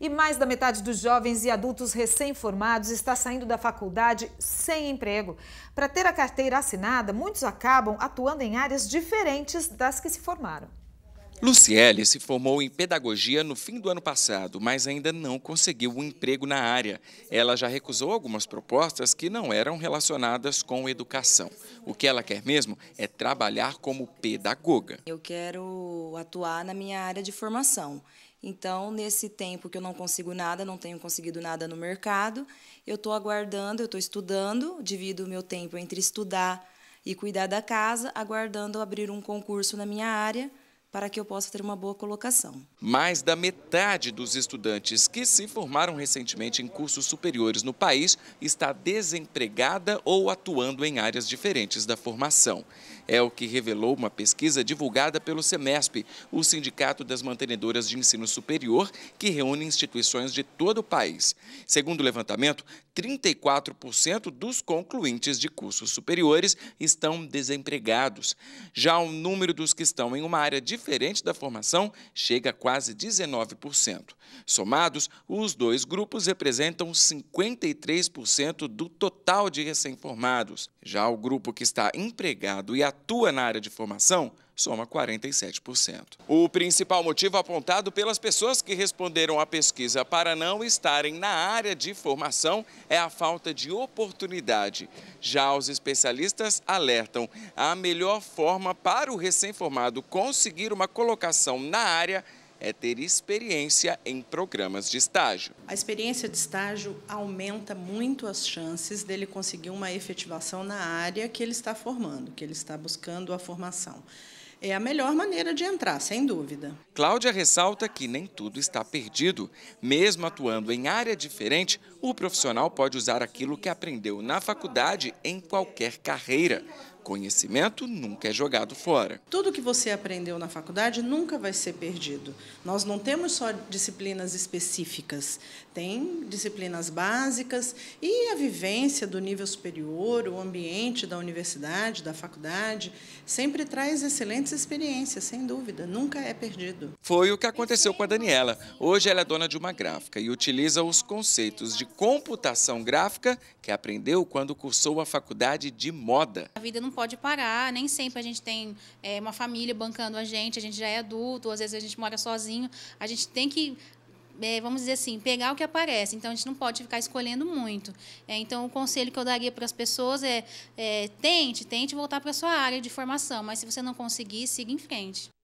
E mais da metade dos jovens e adultos recém-formados está saindo da faculdade sem emprego. Para ter a carteira assinada, muitos acabam atuando em áreas diferentes das que se formaram. Luciele se formou em pedagogia no fim do ano passado, mas ainda não conseguiu um emprego na área. Ela já recusou algumas propostas que não eram relacionadas com educação. O que ela quer mesmo é trabalhar como pedagoga. Eu quero atuar na minha área de formação. Então, nesse tempo que eu não consigo nada, não tenho conseguido nada no mercado, eu estou aguardando, eu estou estudando, divido o meu tempo entre estudar e cuidar da casa, aguardando abrir um concurso na minha área para que eu possa ter uma boa colocação. Mais da metade dos estudantes que se formaram recentemente em cursos superiores no país está desempregada ou atuando em áreas diferentes da formação. É o que revelou uma pesquisa divulgada pelo SEMESP, o Sindicato das Mantenedoras de Ensino Superior, que reúne instituições de todo o país. Segundo o levantamento, 34% dos concluintes de cursos superiores estão desempregados. Já o número dos que estão em uma área de diferente da formação chega a quase 19%. Somados, os dois grupos representam 53% do total de recém-formados. Já o grupo que está empregado e atua na área de formação soma 47%. O principal motivo apontado pelas pessoas que responderam à pesquisa para não estarem na área de formação é a falta de oportunidade. Já os especialistas alertam a melhor forma para o recém-formado conseguir uma colocação na área é ter experiência em programas de estágio. A experiência de estágio aumenta muito as chances dele conseguir uma efetivação na área que ele está formando, que ele está buscando a formação. É a melhor maneira de entrar, sem dúvida. Cláudia ressalta que nem tudo está perdido. Mesmo atuando em área diferente, o profissional pode usar aquilo que aprendeu na faculdade em qualquer carreira. Conhecimento nunca é jogado fora. Tudo que você aprendeu na faculdade nunca vai ser perdido. Nós não temos só disciplinas específicas, tem disciplinas básicas e a vivência do nível superior, o ambiente da universidade, da faculdade, sempre traz excelentes experiências, sem dúvida, nunca é perdido. Foi o que aconteceu com a Daniela. Hoje ela é dona de uma gráfica e utiliza os conceitos de computação gráfica que aprendeu quando cursou a faculdade de moda. A vida não pode parar, nem sempre a gente tem é, uma família bancando a gente, a gente já é adulto, às vezes a gente mora sozinho, a gente tem que é, vamos dizer assim, pegar o que aparece. Então, a gente não pode ficar escolhendo muito. É, então, o conselho que eu daria para as pessoas é, é tente, tente voltar para a sua área de formação, mas se você não conseguir, siga em frente.